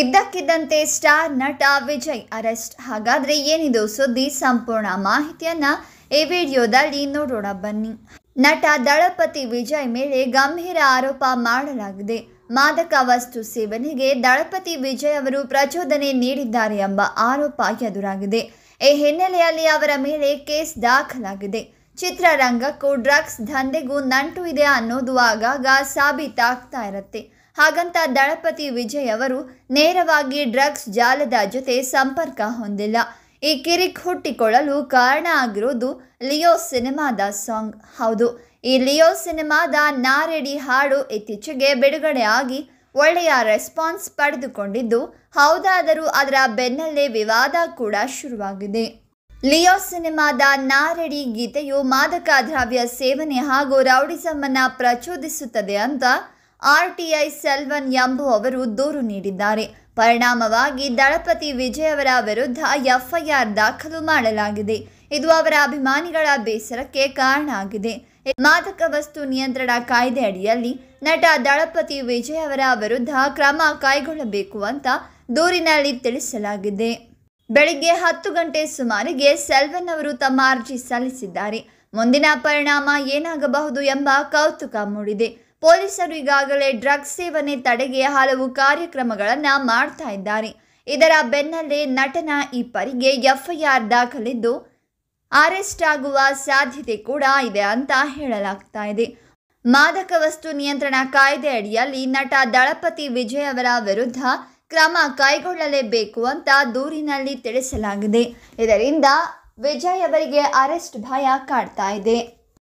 ಇದ್ದಕ್ಕಿದ್ದಂತೆ ಸ್ಟಾರ್ ನಟ ವಿಜಯ್ ಅರೆಸ್ಟ್ ಹಾಗಾದ್ರೆ ಏನಿದು ಸುದ್ದಿ ಸಂಪೂರ್ಣ ಮಾಹಿತಿಯನ್ನ ಈ ವಿಡಿಯೋದಲ್ಲಿ ನೋಡೋಣ ಬನ್ನಿ ನಟ ದಳಪತಿ ವಿಜಯ್ ಮೇಲೆ ಗಂಭೀರ ಆರೋಪ ಮಾಡಲಾಗಿದೆ ಮಾದಕ ವಸ್ತು ಸೇವನೆಗೆ ದಳಪತಿ ವಿಜಯ್ ಅವರು ಪ್ರಚೋದನೆ ನೀಡಿದ್ದಾರೆ ಎಂಬ ಆರೋಪ ಎದುರಾಗಿದೆ ಈ ಹಿನ್ನೆಲೆಯಲ್ಲಿ ಅವರ ಮೇಲೆ ಕೇಸ್ ದಾಖಲಾಗಿದೆ ಚಿತ್ರರಂಗಕ್ಕೂ ಡ್ರಗ್ಸ್ ದಂಧೆಗೂ ನಂಟು ಇದೆ ಅನ್ನೋದು ಆಗಾಗ ಸಾಬೀತಾಗ್ತಾ ಇರುತ್ತೆ ಹಾಗಂತ ದಳಪತಿ ವಿಜಯ್ ಅವರು ನೇರವಾಗಿ ಡ್ರಗ್ಸ್ ಜಾಲದ ಜೊತೆ ಸಂಪರ್ಕ ಹೊಂದಿಲ್ಲ ಈ ಕಿರಿಕ್ ಹುಟ್ಟಿಕೊಳ್ಳಲು ಕಾರಣ ಆಗಿರೋದು ಲಿಯೋ ಸಿನಿಮಾದ ಸಾಂಗ್ ಹೌದು ಈ ಲಿಯೋ ಸಿನಿಮಾದ ನಾರೆಡಿ ಹಾಡು ಇತ್ತೀಚೆಗೆ ಬಿಡುಗಡೆ ಆಗಿ ಒಳ್ಳೆಯ ರೆಸ್ಪಾನ್ಸ್ ಪಡೆದುಕೊಂಡಿದ್ದು ಹೌದಾದರೂ ಅದರ ಬೆನ್ನಲ್ಲೇ ವಿವಾದ ಕೂಡ ಶುರುವಾಗಿದೆ ಲಿಯೋ ಸಿನಿಮಾದ ನಾರೆಡಿ ಗೀತೆಯು ಮಾದಕ ದ್ರವ್ಯ ಸೇವನೆ ಹಾಗೂ ರೌಡಿಸಮ್ಮನ್ನ ಪ್ರಚೋದಿಸುತ್ತದೆ ಅಂತ ಆರ್ಟಿಐ ಸೆಲ್ವನ್ ಎಂಬುವವರು ದೂರು ನೀಡಿದ್ದಾರೆ ಪರಿಣಾಮವಾಗಿ ದಳಪತಿ ವಿಜಯ್ ಅವರ ವಿರುದ್ಧ ಎಫ್ಐಆರ್ ದಾಖಲು ಮಾಡಲಾಗಿದೆ ಇದು ಅವರ ಅಭಿಮಾನಿಗಳ ಬೇಸರಕ್ಕೆ ಕಾರಣ ಆಗಿದೆ ಮಾದಕ ವಸ್ತು ನಿಯಂತ್ರಣ ಕಾಯ್ದೆ ಅಡಿಯಲ್ಲಿ ನಟ ದಳಪತಿ ವಿಜಯ್ ಅವರ ವಿರುದ್ಧ ಕ್ರಮ ಕೈಗೊಳ್ಳಬೇಕು ಅಂತ ದೂರಿನಲ್ಲಿ ತಿಳಿಸಲಾಗಿದೆ ಬೆಳಿಗ್ಗೆ ಹತ್ತು ಗಂಟೆ ಸುಮಾರಿಗೆ ಸೆಲ್ವನ್ ಅವರು ತಮ್ಮ ಅರ್ಜಿ ಸಲ್ಲಿಸಿದ್ದಾರೆ ಮುಂದಿನ ಪರಿಣಾಮ ಏನಾಗಬಹುದು ಎಂಬ ಕೌತುಕ ಮೂಡಿದೆ ಪೊಲೀಸರು ಈಗಾಗಲೇ ಡ್ರಗ್ಸ್ ಸೇವನೆ ತಡೆಗೆ ಹಲವು ಕಾರ್ಯಕ್ರಮಗಳನ್ನು ಮಾಡ್ತಾ ಇದ್ದಾರೆ ಇದರ ಬೆನ್ನಲ್ಲೇ ನಟನ ಇಬ್ಬರಿಗೆ ಎಫ್ಐಆರ್ ದಾಖಲಿದ್ದು ಅರೆಸ್ಟ್ ಆಗುವ ಸಾಧ್ಯತೆ ಕೂಡ ಇದೆ ಅಂತ ಹೇಳಲಾಗ್ತಾ ಇದೆ ಮಾದಕ ವಸ್ತು ನಿಯಂತ್ರಣ ಕಾಯ್ದೆ ಅಡಿಯಲ್ಲಿ ನಟ ದಳಪತಿ ವಿಜಯ್ ಅವರ ವಿರುದ್ಧ ಕ್ರಮ ಕೈಗೊಳ್ಳಲೇಬೇಕು ಅಂತ ದೂರಿನಲ್ಲಿ ತಿಳಿಸಲಾಗಿದೆ ಇದರಿಂದ ವಿಜಯ್ ಅವರಿಗೆ ಅರೆಸ್ಟ್ ಭಯ ಕಾಡ್ತಾ ಇದೆ